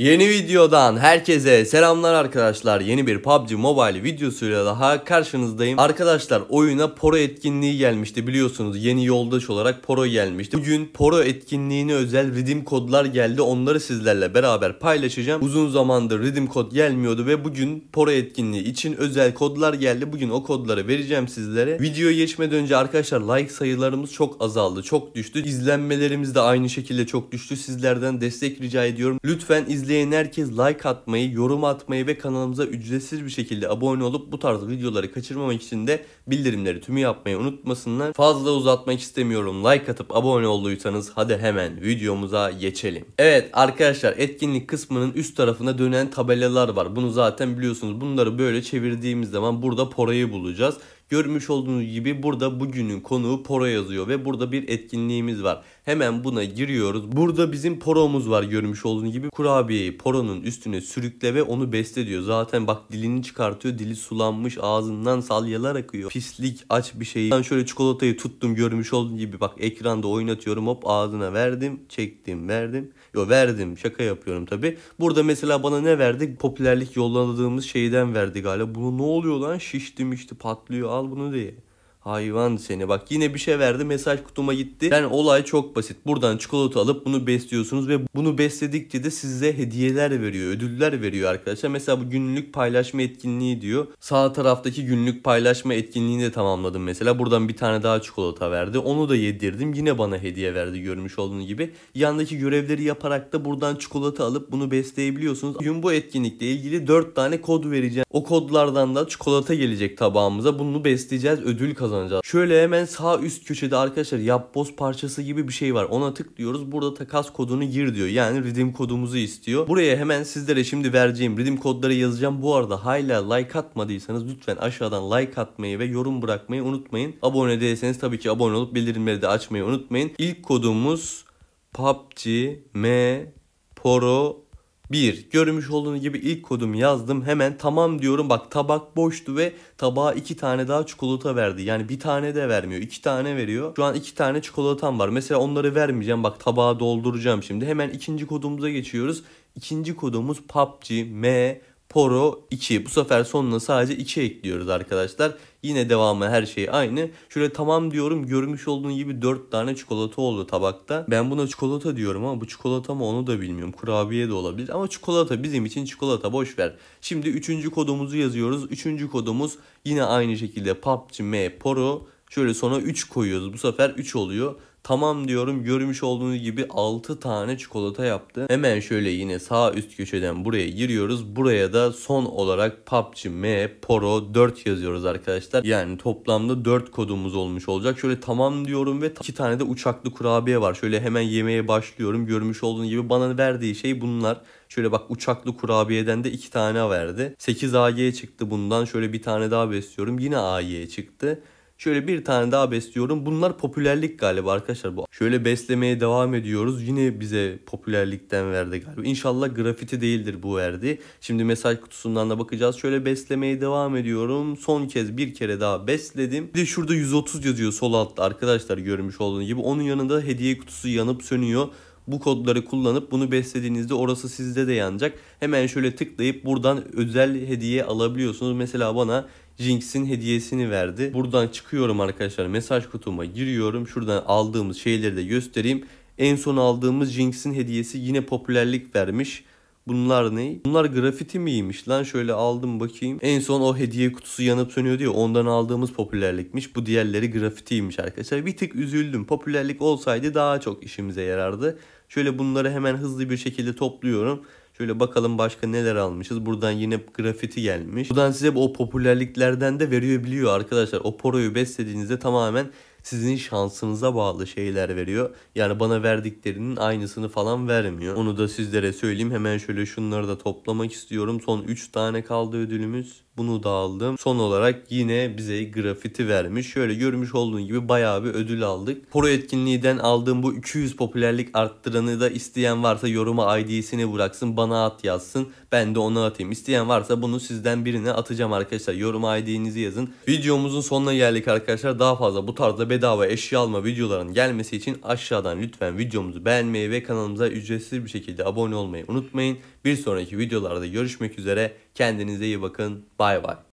Yeni videodan herkese selamlar arkadaşlar. Yeni bir PUBG Mobile videosuyla daha karşınızdayım. Arkadaşlar oyuna Poro etkinliği gelmişti biliyorsunuz. Yeni yoldaş olarak Poro gelmişti. Bugün Poro etkinliğine özel redeem kodlar geldi. Onları sizlerle beraber paylaşacağım. Uzun zamandır redeem kod gelmiyordu ve bugün Poro etkinliği için özel kodlar geldi. Bugün o kodları vereceğim sizlere. video geçmeden önce arkadaşlar like sayılarımız çok azaldı. Çok düştü. İzlenmelerimiz de aynı şekilde çok düştü. Sizlerden destek rica ediyorum. Lütfen izleyin izleyen herkes like atmayı, yorum atmayı ve kanalımıza ücretsiz bir şekilde abone olup bu tarz videoları kaçırmamak için de bildirimleri tümü yapmayı unutmasınlar. Fazla uzatmak istemiyorum. Like atıp abone olduysanız hadi hemen videomuza geçelim. Evet arkadaşlar etkinlik kısmının üst tarafında dönen tabelalar var. Bunu zaten biliyorsunuz. Bunları böyle çevirdiğimiz zaman burada porayı bulacağız. Görmüş olduğunuz gibi burada bugünün konuğu Poro yazıyor ve burada bir etkinliğimiz var. Hemen buna giriyoruz. Burada bizim Poro'muz var görmüş olduğunuz gibi. Kurabiyeyi Poro'nun üstüne sürükle ve onu besle diyor. Zaten bak dilini çıkartıyor. Dili sulanmış ağzından salyalar akıyor. Pislik aç bir şey. Ben şöyle çikolatayı tuttum görmüş olduğunuz gibi. Bak ekranda oynatıyorum hop ağzına verdim çektim verdim. Yo verdim şaka yapıyorum tabi. Burada mesela bana ne verdi? Popülerlik yolladığımız şeyden verdi galiba. Bunu ne oluyor lan şiştim işte patlıyor al bunu diye. Hayvan seni bak yine bir şey verdi mesaj kutuma gitti. Yani olay çok basit. Buradan çikolata alıp bunu besliyorsunuz ve bunu besledikçe de size hediyeler veriyor, ödüller veriyor arkadaşlar. Mesela bu günlük paylaşma etkinliği diyor. Sağ taraftaki günlük paylaşma etkinliğini de tamamladım mesela. Buradan bir tane daha çikolata verdi. Onu da yedirdim. Yine bana hediye verdi görmüş olduğunuz gibi. Yandaki görevleri yaparak da buradan çikolata alıp bunu besleyebiliyorsunuz. Bugün bu etkinlikle ilgili 4 tane kod vereceğim. O kodlardan da çikolata gelecek tabağımıza. Bunu besleyeceğiz. Ödül kazanacağız kazanacağız. Şöyle hemen sağ üst köşede arkadaşlar yapboz parçası gibi bir şey var. Ona tıklıyoruz. Burada takas kodunu gir diyor. Yani redeem kodumuzu istiyor. Buraya hemen sizlere şimdi vereceğim redeem kodları yazacağım. Bu arada hala like atmadıysanız lütfen aşağıdan like atmayı ve yorum bırakmayı unutmayın. Abone değilseniz tabii ki abone olup bildirimleri de açmayı unutmayın. İlk kodumuz PUBG M Poro 1. Görmüş olduğunuz gibi ilk kodumu yazdım. Hemen tamam diyorum. Bak tabak boştu ve tabağa 2 tane daha çikolata verdi. Yani bir tane de vermiyor. 2 tane veriyor. Şu an 2 tane çikolatam var. Mesela onları vermeyeceğim. Bak tabağa dolduracağım şimdi. Hemen ikinci kodumuza geçiyoruz. İkinci kodumuz PUBG M Poro 2. Bu sefer sonuna sadece 2 ekliyoruz arkadaşlar. Yine devamı her şey aynı. Şöyle tamam diyorum görmüş olduğun gibi 4 tane çikolata oldu tabakta. Ben buna çikolata diyorum ama bu çikolata mı onu da bilmiyorum. Kurabiye de olabilir ama çikolata bizim için çikolata boş ver. Şimdi 3. kodumuzu yazıyoruz. 3. kodumuz yine aynı şekilde PUBG M Poro Şöyle sona 3 koyuyoruz. Bu sefer 3 oluyor. Tamam diyorum görmüş olduğunuz gibi 6 tane çikolata yaptı. Hemen şöyle yine sağ üst köşeden buraya giriyoruz. Buraya da son olarak PUBG M Poro 4 yazıyoruz arkadaşlar. Yani toplamda 4 kodumuz olmuş olacak. Şöyle tamam diyorum ve 2 tane de uçaklı kurabiye var. Şöyle hemen yemeye başlıyorum. Görmüş olduğunuz gibi bana verdiği şey bunlar. Şöyle bak uçaklı kurabiyeden de 2 tane verdi. 8 AY çıktı bundan. Şöyle bir tane daha besliyorum. Yine AY çıktı. Şöyle bir tane daha besliyorum. Bunlar popülerlik galiba arkadaşlar bu. Şöyle beslemeye devam ediyoruz. Yine bize popülerlikten verdi galiba. İnşallah grafiti değildir bu verdi. Şimdi mesaj kutusundan da bakacağız. Şöyle beslemeye devam ediyorum. Son kez bir kere daha besledim. Bir de şurada 130 yazıyor sol altta arkadaşlar görmüş olduğunuz gibi. Onun yanında hediye kutusu yanıp sönüyor bu kodları kullanıp bunu beslediğinizde orası sizde de yanacak. Hemen şöyle tıklayıp buradan özel hediye alabiliyorsunuz. Mesela bana Jinx'in hediyesini verdi. Buradan çıkıyorum arkadaşlar mesaj kutuma giriyorum. Şuradan aldığımız şeyleri de göstereyim. En son aldığımız Jinx'in hediyesi yine popülerlik vermiş. Bunlar ne? Bunlar grafiti miymiş lan? Şöyle aldım bakayım. En son o hediye kutusu yanıp sönüyor diyor. Ondan aldığımız popülerlikmiş. Bu diğerleri grafitiymiş arkadaşlar. Bir tık üzüldüm. Popülerlik olsaydı daha çok işimize yarardı. Şöyle bunları hemen hızlı bir şekilde topluyorum. Şöyle bakalım başka neler almışız. Buradan yine grafiti gelmiş. Buradan size o popülerliklerden de veriyor biliyor arkadaşlar. O poroyu beslediğinizde tamamen sizin şansınıza bağlı şeyler veriyor. Yani bana verdiklerinin aynısını falan vermiyor. Onu da sizlere söyleyeyim. Hemen şöyle şunları da toplamak istiyorum. Son 3 tane kaldı ödülümüz. Bunu da aldım. Son olarak yine bize grafiti vermiş. Şöyle görmüş olduğun gibi bayağı bir ödül aldık. Pro etkinliğinden aldığım bu 200 popülerlik arttıranı da isteyen varsa yoruma ID'sini bıraksın. Bana at yazsın. Ben de ona atayım. İsteyen varsa bunu sizden birine atacağım arkadaşlar. Yorum ID'nizi yazın. Videomuzun sonuna geldik arkadaşlar. Daha fazla bu tarzda bedava eşya alma videoların gelmesi için aşağıdan lütfen videomuzu beğenmeyi ve kanalımıza ücretsiz bir şekilde abone olmayı unutmayın. Bir sonraki videolarda görüşmek üzere. Kendinize iyi bakın. Bay bay.